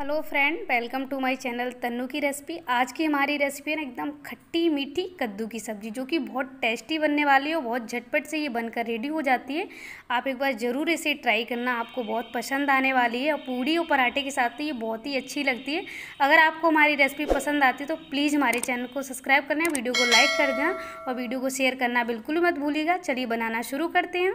hello friend welcome to my channel Tannu की recipe आज की हमारी रेसिपी है ना एकदम खट्टी मीठी कद्दू की सब्ज़ी जो कि बहुत टेस्टी बनने वाली है और बहुत झटपट से ये बनकर रेडी हो जाती है आप एक बार ज़रूर इसे ट्राई करना आपको बहुत पसंद आने वाली है और पूड़ी और पराठे के साथ तो ये बहुत ही अच्छी लगती है अगर आपको हमारी रेसिपी पसंद आती है तो प्लीज़ हमारे चैनल को सब्सक्राइब करना वीडियो को लाइक कर देना और वीडियो को शेयर करना बिल्कुल मत भूलिएगा चलिए बनाना शुरू करते हैं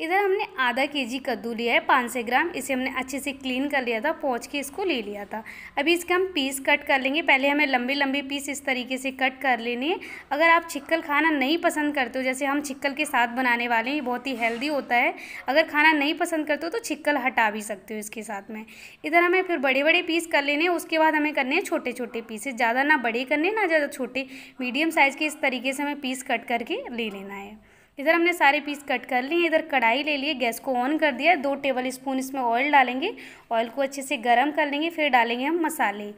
इधर हमने आधा के जी कद्दू लिया है पाँच सौ ग्राम इसे हमने अच्छे से क्लीन कर लिया था पहुँच के इसको ले लिया था अभी इसका हम पीस कट कर लेंगे पहले हमें लंबे लंबे पीस इस तरीके से कट कर लेने हैं अगर आप छिक्कल खाना नहीं पसंद करते हो जैसे हम छिक्कल के साथ बनाने वाले हैं बहुत ही हेल्दी होता है अगर खाना नहीं पसंद करते हो तो छिक्कल हटा भी सकते हो इसके साथ में इधर हमें फिर बड़े बड़े पीस कर लेने उसके बाद हमें करने हैं छोटे छोटे पीसेस ज़्यादा ना बड़े करने ना ज़्यादा छोटे मीडियम साइज़ के इस तरीके से हमें पीस कट करके ले लेना है इधर हमने सारे पीस कट कर लिए इधर कढ़ाई ले लिए गैस को ऑन कर दिया दो टेबल स्पून इसमें ऑयल डालेंगे ऑयल को अच्छे से गर्म कर लेंगे फिर डालेंगे हम मसाले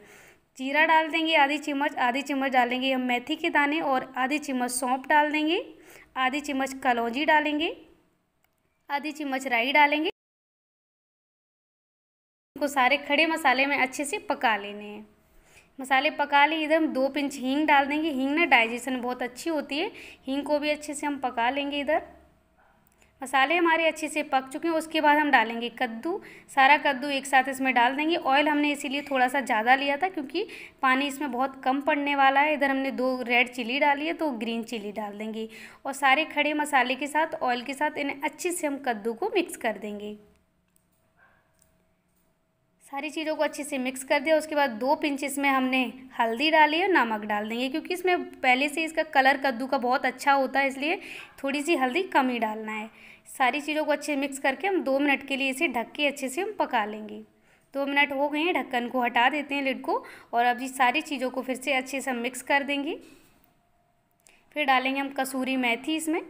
जीरा डाल देंगे आधी चम्मच आधी चम्मच डालेंगे हम मेथी के दाने और आधी चम्मच सौंप डाल देंगे आधी चम्मच कलौजी डालेंगे आधी चम्मच राई डालेंगे को सारे खड़े मसाले में अच्छे से पका लेने हैं मसाले पका लें इधर हम दो पिंच हींग डाल देंगे हींग ना डाइजेशन बहुत अच्छी होती है हींग को भी अच्छे से हम पका लेंगे इधर मसाले हमारे अच्छे से पक चुके हैं उसके बाद हम डालेंगे कद्दू सारा कद्दू एक साथ इसमें डाल देंगे ऑयल हमने इसीलिए थोड़ा सा ज़्यादा लिया था क्योंकि पानी इसमें बहुत कम पड़ने वाला है इधर हमने दो रेड चिली डाली है तो ग्रीन चिली डाल देंगे और सारे खड़े मसाले के साथ ऑयल के साथ इन्हें अच्छे से हम कद्दू को मिक्स कर देंगे सारी चीज़ों को अच्छे से मिक्स कर दिया उसके बाद दो पिंच इसमें हमने हल्दी डाली और नमक डाल देंगे क्योंकि इसमें पहले से इसका कलर कद्दू का बहुत अच्छा होता है इसलिए थोड़ी सी हल्दी कम ही डालना है सारी चीज़ों को अच्छे मिक्स करके हम दो मिनट के लिए इसे ढक के अच्छे से हम पका लेंगे दो मिनट हो गए हैं ढक्कन को हटा देते हैं लिड को और अब जी सारी चीज़ों को फिर से अच्छे से हम मिक्स कर देंगे फिर डालेंगे हम कसूरी मेथी इसमें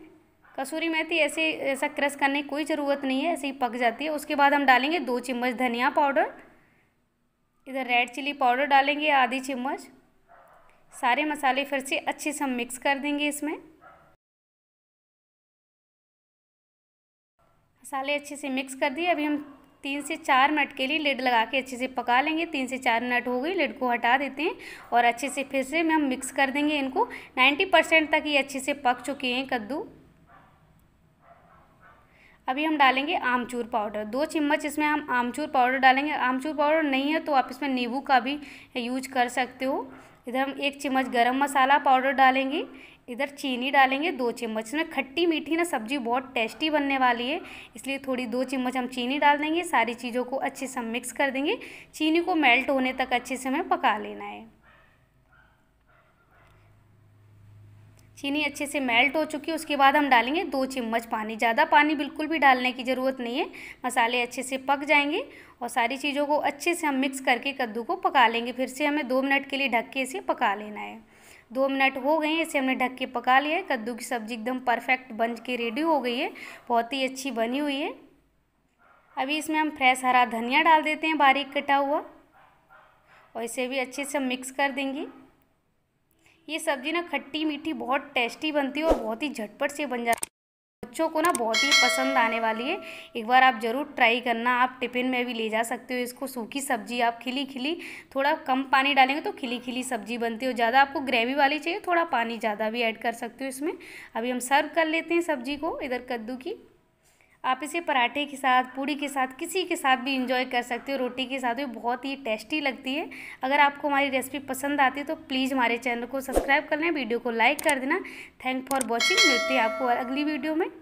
कसूरी मेथी ऐसे ऐसा क्रश करने की कोई ज़रूरत नहीं है ऐसे ही पक जाती है उसके बाद हम डालेंगे दो चम्मच धनिया पाउडर इधर रेड चिली पाउडर डालेंगे आधी चम्मच सारे मसाले फिर से अच्छे से हम मिक्स कर देंगे इसमें मसाले अच्छे से मिक्स कर दिए अभी हम तीन से चार मिनट के लिए लिड लगा के अच्छे से पका लेंगे तीन से चार मिनट हो गई लिड को हटा देते हैं और अच्छे से फिर से हम मिक्स कर देंगे इनको नाइन्टी परसेंट तक ये अच्छे से पक चुके हैं कद्दू अभी हम डालेंगे आमचूर पाउडर दो चम्मच इसमें हम आमचूर पाउडर डालेंगे आमचूर पाउडर नहीं है तो आप इसमें नींबू का भी यूज कर सकते हो इधर हम एक चम्मच गरम मसाला पाउडर डालेंगे इधर चीनी डालेंगे दो चम्मच इसमें खट्टी मीठी ना सब्जी बहुत टेस्टी बनने वाली है इसलिए थोड़ी दो चम्मच हम चीनी डाल देंगे सारी चीज़ों को अच्छे से मिक्स कर देंगे चीनी को मेल्ट होने तक अच्छे से हमें पका लेना है चीनी अच्छे से मेल्ट हो चुकी है उसके बाद हम डालेंगे दो चम्मच पानी ज़्यादा पानी बिल्कुल भी डालने की ज़रूरत नहीं है मसाले अच्छे से पक जाएंगे और सारी चीज़ों को अच्छे से हम मिक्स करके कद्दू को पका लेंगे फिर से हमें दो मिनट के लिए ढक के इसे पका लेना है दो मिनट हो गए हैं इसे हमने ढक के पका लिया है कद्दू की सब्ज़ी एकदम परफेक्ट बन के रेडी हो गई है बहुत ही अच्छी बनी हुई है अभी इसमें हम फ्रेश हरा धनिया डाल देते हैं बारीक कटा हुआ और इसे भी अच्छे से मिक्स कर देंगे ये सब्ज़ी ना खट्टी मीठी बहुत टेस्टी बनती है और बहुत ही झटपट से बन जाती है बच्चों को ना बहुत ही पसंद आने वाली है एक बार आप ज़रूर ट्राई करना आप टिफ़िन में भी ले जा सकते हो इसको सूखी सब्जी आप खिली खिली थोड़ा कम पानी डालेंगे तो खिली खिली सब्जी बनती हो ज़्यादा आपको ग्रेवी वाली चाहिए थोड़ा पानी ज़्यादा भी ऐड कर सकते हो इसमें अभी हम सर्व कर लेते हैं सब्जी को इधर कद्दू की आप इसे पराठे के साथ पूड़ी के साथ किसी के साथ भी इंजॉय कर सकते हो रोटी के साथ भी बहुत ही टेस्टी लगती है अगर आपको हमारी रेसिपी पसंद आती है तो प्लीज़ हमारे चैनल को सब्सक्राइब कर लें वीडियो को लाइक कर देना थैंक फॉर वॉचिंग मिलती है आपको और अगली वीडियो में